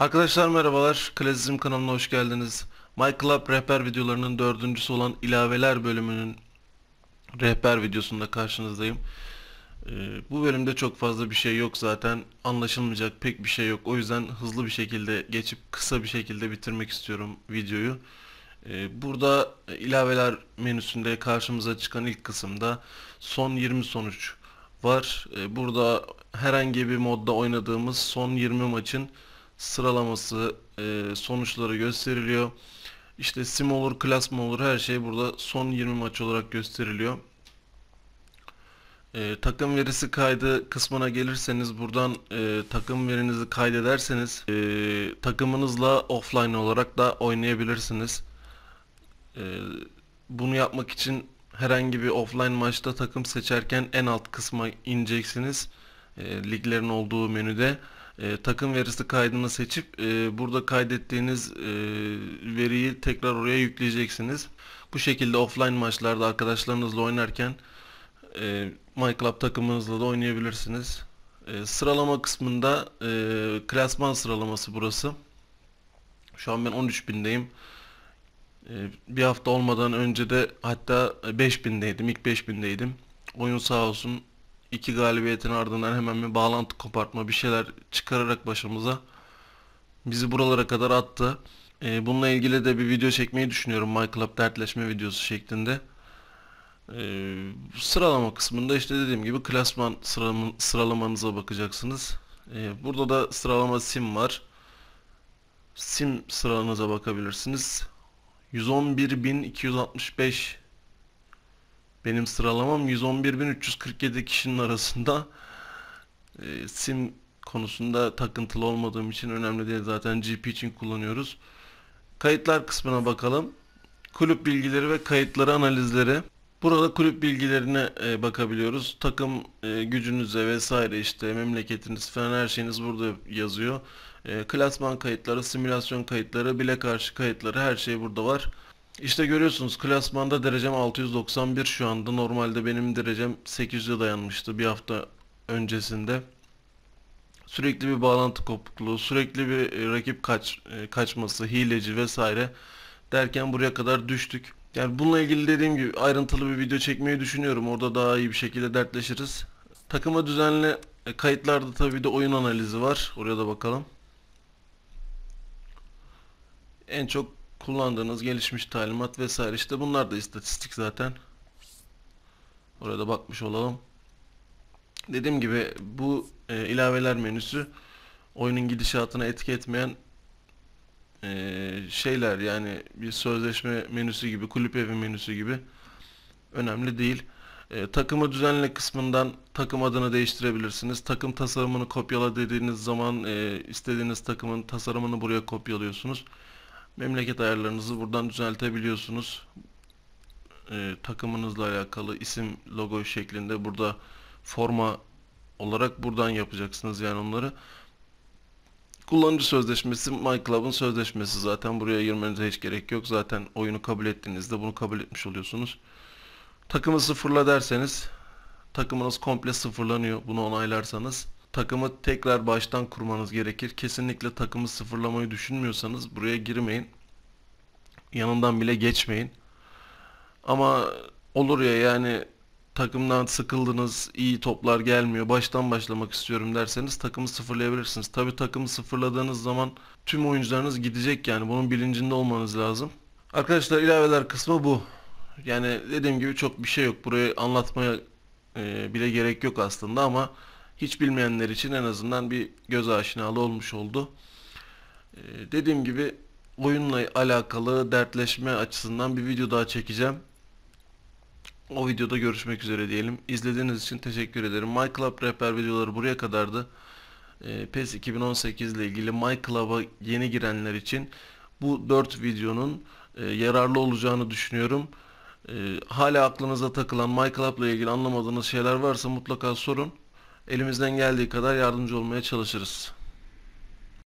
Arkadaşlar merhabalar. Klasizm kanalına hoş geldiniz. My Club rehber videolarının dördüncüsü olan ilaveler bölümünün rehber videosunda karşınızdayım. Ee, bu bölümde çok fazla bir şey yok zaten. Anlaşılmayacak pek bir şey yok. O yüzden hızlı bir şekilde geçip kısa bir şekilde bitirmek istiyorum videoyu. Ee, burada ilaveler menüsünde karşımıza çıkan ilk kısımda son 20 sonuç var. Ee, burada herhangi bir modda oynadığımız son 20 maçın sıralaması e, sonuçları gösteriliyor. İşte sim olur, klas mı olur her şey burada son 20 maç olarak gösteriliyor. E, takım verisi kaydı kısmına gelirseniz buradan e, takım verinizi kaydederseniz e, takımınızla offline olarak da oynayabilirsiniz. E, bunu yapmak için herhangi bir offline maçta takım seçerken en alt kısma ineceksiniz. E, liglerin olduğu menüde e, takım verisi kaydını seçip e, burada kaydettiğiniz e, veriyi tekrar oraya yükleyeceksiniz. Bu şekilde offline maçlarda arkadaşlarınızla oynarken e, MyClub takımınızla da oynayabilirsiniz. E, sıralama kısmında e, klasman sıralaması burası. Şu an ben 13.000'deyim. E, bir hafta olmadan önce de hatta 5.000'deydim. İlk 5.000'deydim. Oyun sağ olsun iki galibiyetin ardından hemen bir bağlantı kopartma bir şeyler çıkararak başımıza bizi buralara kadar attı. E, bununla ilgili de bir video çekmeyi düşünüyorum. MyClub dertleşme videosu şeklinde. E, sıralama kısmında işte dediğim gibi klasman sıralam sıralamanıza bakacaksınız. E, burada da sıralama sim var. Sim sıranıza bakabilirsiniz. 111.265 benim sıralamam 111.347 kişinin arasında e, sim konusunda takıntılı olmadığım için önemli değil. Zaten GP için kullanıyoruz. Kayıtlar kısmına bakalım. Kulüp bilgileri ve kayıtları analizleri. Burada kulüp bilgilerine e, bakabiliyoruz. Takım e, gücünüze vesaire işte memleketiniz falan her şeyiniz burada yazıyor. E, klasman kayıtları, simülasyon kayıtları, bile karşı kayıtları her şey burada var. İşte görüyorsunuz klasmanda derecem 691 şu anda. Normalde benim derecem 800'e dayanmıştı bir hafta öncesinde. Sürekli bir bağlantı kopukluğu, sürekli bir e, rakip kaç e, kaçması, hileci vesaire derken buraya kadar düştük. Yani bununla ilgili dediğim gibi ayrıntılı bir video çekmeyi düşünüyorum. Orada daha iyi bir şekilde dertleşiriz. Takıma düzenli e, kayıtlarda tabi de oyun analizi var. Oraya da bakalım. En çok kullandığınız gelişmiş talimat vesaire işte bunlar da istatistik zaten. Orada bakmış olalım. Dediğim gibi bu e, ilaveler menüsü oyunun gidişatına etki etmeyen e, şeyler yani bir sözleşme menüsü gibi kulüp evi menüsü gibi önemli değil. E, takımı düzenle kısmından takım adını değiştirebilirsiniz. Takım tasarımını kopyala dediğiniz zaman e, istediğiniz takımın tasarımını buraya kopyalıyorsunuz. Memleket ayarlarınızı buradan düzeltebiliyorsunuz. Ee, takımınızla alakalı isim, logo şeklinde burada forma olarak buradan yapacaksınız yani onları. Kullanıcı sözleşmesi MyClub'ın sözleşmesi zaten buraya girmenize hiç gerek yok. Zaten oyunu kabul ettiğinizde bunu kabul etmiş oluyorsunuz. Takımı sıfırla derseniz takımınız komple sıfırlanıyor bunu onaylarsanız. Takımı tekrar baştan kurmanız gerekir. Kesinlikle takımı sıfırlamayı düşünmüyorsanız buraya girmeyin. Yanından bile geçmeyin. Ama olur ya yani takımdan sıkıldınız, iyi toplar gelmiyor, baştan başlamak istiyorum derseniz takımı sıfırlayabilirsiniz. Tabi takımı sıfırladığınız zaman tüm oyuncularınız gidecek yani bunun bilincinde olmanız lazım. Arkadaşlar ilaveler kısmı bu. Yani dediğim gibi çok bir şey yok. Burayı anlatmaya e, bile gerek yok aslında ama hiç bilmeyenler için en azından bir göz aşinalı olmuş oldu. Ee, dediğim gibi oyunla alakalı dertleşme açısından bir video daha çekeceğim. O videoda görüşmek üzere diyelim. İzlediğiniz için teşekkür ederim. MyClub rehber videoları buraya kadardı. Ee, PES 2018 ile ilgili MyClub'a yeni girenler için bu 4 videonun e, yararlı olacağını düşünüyorum. E, hala aklınıza takılan MyClub ile ilgili anlamadığınız şeyler varsa mutlaka sorun elimizden geldiği kadar yardımcı olmaya çalışırız.